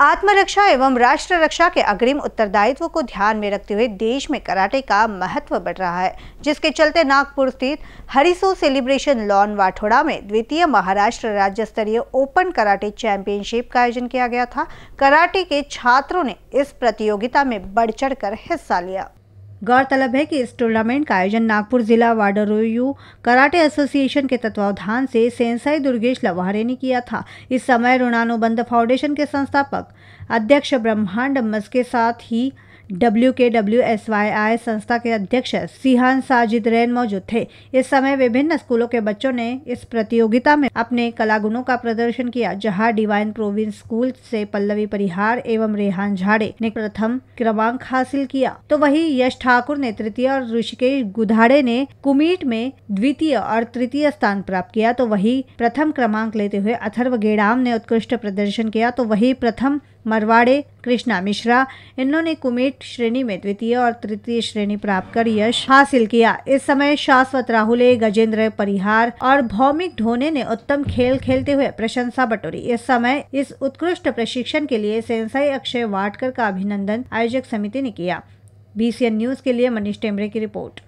आत्मरक्षा एवं राष्ट्र रक्षा के अग्रिम उत्तरदायित्व को ध्यान में रखते हुए देश में कराटे का महत्व बढ़ रहा है जिसके चलते नागपुर स्थित हरिसो सेलिब्रेशन लॉन वाठोड़ा में द्वितीय महाराष्ट्र राज्य स्तरीय ओपन कराटे चैंपियनशिप का आयोजन किया गया था कराटे के छात्रों ने इस प्रतियोगिता में बढ़ चढ़ हिस्सा लिया गौरतलब है कि इस टूर्नामेंट का आयोजन नागपुर जिला वाडरोयू कराटे एसोसिएशन के तत्वावधान से सेंसाई दुर्गेश लवहारे ने किया था इस समय ऋणानुबंध फाउंडेशन के संस्थापक अध्यक्ष ब्रह्मांड मस के साथ ही W K W S Y I संस्था के अध्यक्ष सिहान साजिद रैन मौजूद थे इस समय विभिन्न स्कूलों के बच्चों ने इस प्रतियोगिता में अपने कला गुणों का प्रदर्शन किया जहां डिवाइन प्रोविंस स्कूल से पल्लवी परिहार एवं रेहान झाड़े ने प्रथम क्रमांक हासिल किया तो वही यश ठाकुर ने तृतीय और ऋषिकेश गुधाड़े ने कुमीट में द्वितीय और तृतीय स्थान प्राप्त किया तो वही प्रथम क्रमांक लेते हुए अथर्व गेड़ाम ने उत्कृष्ट प्रदर्शन किया तो वही प्रथम मरवाड़े कृष्णा मिश्रा इन्होंने कुमेट श्रेणी में द्वितीय और तृतीय श्रेणी प्राप्त कर यश हासिल किया इस समय शाश्वत राहुल गजेंद्र परिहार और भौमिक ढोने ने उत्तम खेल खेलते हुए प्रशंसा बटोरी इस समय इस उत्कृष्ट प्रशिक्षण के लिए सेंसाई अक्षय वाडकर का अभिनंदन आयोजक समिति ने किया बीसीएन न्यूज के लिए मनीष टेमरे की रिपोर्ट